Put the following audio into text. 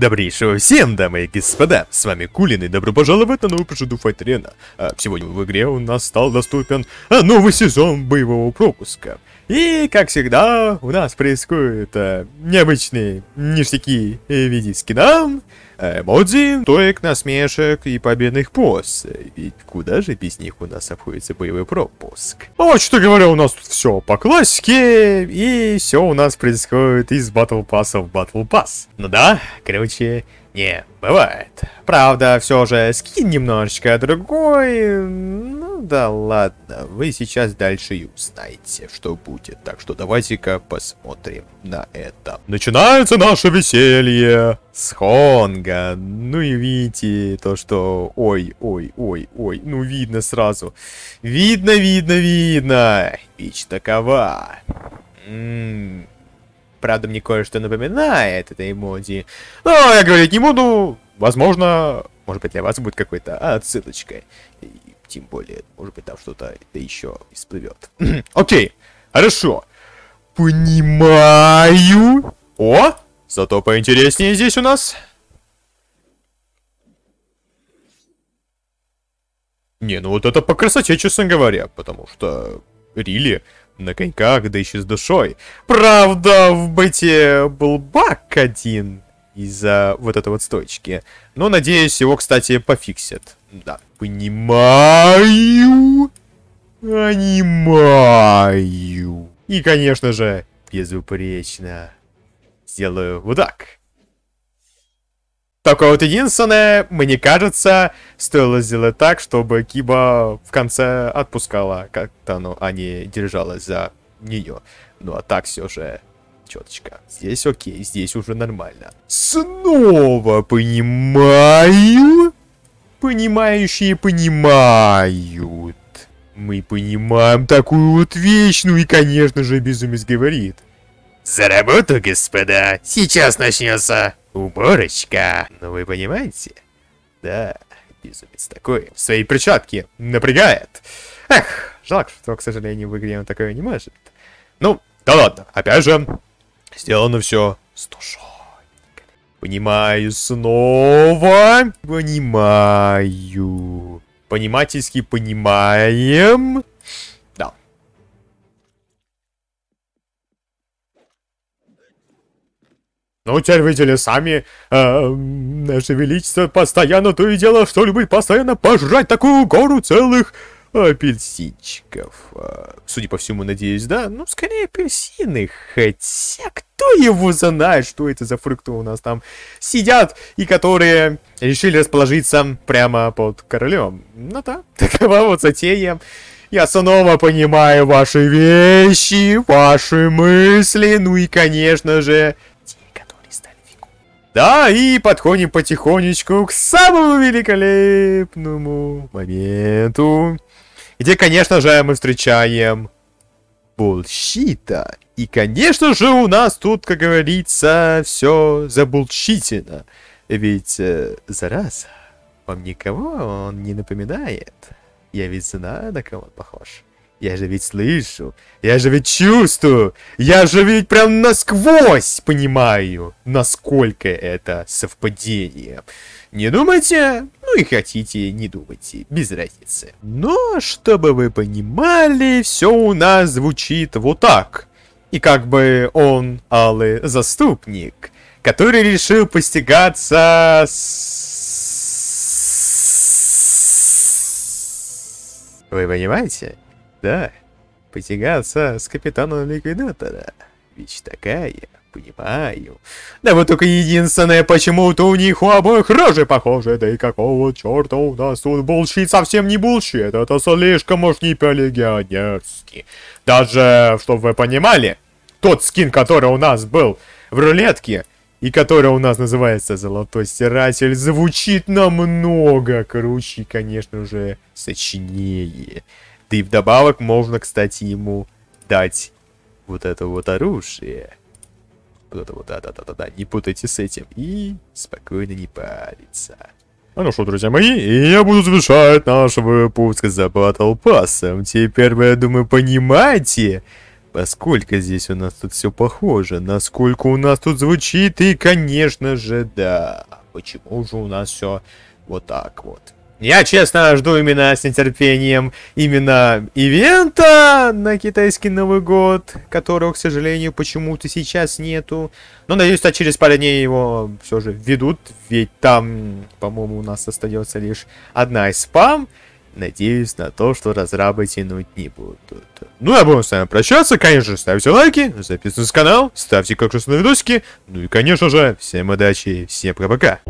Добрейшего всем, дамы и господа! С вами Кулин и добро пожаловать на новую прошиду Файтрена. А, сегодня в игре у нас стал доступен а, новый сезон боевого пропуска. И, как всегда, у нас происходят а, необычные ништяки в виде скина, Эмодзи, тоек, насмешек и победных поз. Ведь куда же без них у нас обходится боевой пропуск? А вот что говоря, у нас тут все по классике, и все у нас происходит из батл пасса в батл пасс. Ну да, короче, не бывает. Правда, все же скин немножечко другой, да ладно, вы сейчас дальше и узнаете, что будет. Так что давайте-ка посмотрим на это. Начинается наше веселье! С Хонга. Ну и видите то, что... Ой, ой, ой, ой. Ну видно сразу. Видно, видно, видно. Бич такова. Ммм... Правда, мне кое-что напоминает этой эмодзи. Но я говорить не буду. Возможно, может быть, для вас будет какой-то отсылочка тем более. Может быть, там что-то это еще всплывет. Окей, хорошо. Понимаю. О, зато поинтереснее здесь у нас. Не, ну вот это по красоте, честно говоря, потому что Рили на коньках, да еще с душой. Правда, в быте был бак один, из-за вот этой вот стоечки. Но, ну, надеюсь, его, кстати, пофиксят. Да, понимаю, понимаю. И, конечно же, безупречно сделаю вот так. Такое вот единственное, мне кажется, стоило сделать так, чтобы Киба в конце отпускала как-то, ну, а не держалась за нее. Ну, а так все же четочка. Здесь окей, здесь уже нормально. Снова понимаю? Понимающие понимают. Мы понимаем такую вот вещь, ну и, конечно же, безумец говорит. За работу, господа! Сейчас начнется уборочка! Ну вы понимаете? Да, безумец такой. В своей перчатке напрягает. Эх, жалко, что, к сожалению, в игре он такое не может. Ну, да ладно, опять же, Сделано все с душой. Понимаю снова. Понимаю. Понимательски понимаем. Да. Ну, теперь видели сами. Э, наше Величество постоянно то и дело что-нибудь постоянно пожрать такую гору целых апельсинчиков. А, судя по всему, надеюсь, да? Ну, скорее апельсины, хотя кто его знает, что это за фрукты у нас там сидят, и которые решили расположиться прямо под королем. Ну да, такова вот затея. Я снова понимаю ваши вещи, ваши мысли, ну и, конечно же, те, которые стали фигу. да, и подходим потихонечку к самому великолепному моменту где, конечно же, мы встречаем булщита. И, конечно же, у нас тут, как говорится, все забулщитено. Ведь, э, зараза, вам никого он не напоминает. Я ведь знаю, на кого он похож. Я же ведь слышу, я же ведь чувствую, я же ведь прям насквозь понимаю, насколько это совпадение. Не думайте, ну и хотите, не думайте, без разницы. Но, чтобы вы понимали, все у нас звучит вот так. И как бы он алый заступник, который решил постигаться с... Вы понимаете? Да. Потягаться с капитаном ликвидатора. Ведь такая понимаю. Да вот только единственное, почему-то у них у обоих рожи похожи, да и какого черта у нас тут булщит совсем не булщит, это слишком уж не по Даже, чтобы вы понимали, тот скин, который у нас был в рулетке, и который у нас называется «Золотой стиратель», звучит намного круче, конечно же, сочнее. Да и вдобавок можно, кстати, ему дать вот это вот оружие вот это вот, да-да-да-да-да, не путайте с этим и спокойно не париться. А ну что, друзья мои, я буду завершать наш выпуск за Battle Pass. Теперь вы, я думаю, понимаете, поскольку здесь у нас тут все похоже, насколько у нас тут звучит, и, конечно же, да, почему же у нас все вот так вот. Я, честно, жду именно с нетерпением именно ивента на китайский Новый год, которого, к сожалению, почему-то сейчас нету. Но, надеюсь, что через пару дней его все же ведут, ведь там, по-моему, у нас остается лишь одна из спам. Надеюсь на то, что разрабы тянуть не будут. Ну, я буду с вами прощаться. Конечно, ставьте лайки, записывайтесь на канал, ставьте как раз на видосики. Ну и, конечно же, всем удачи, всем пока-пока.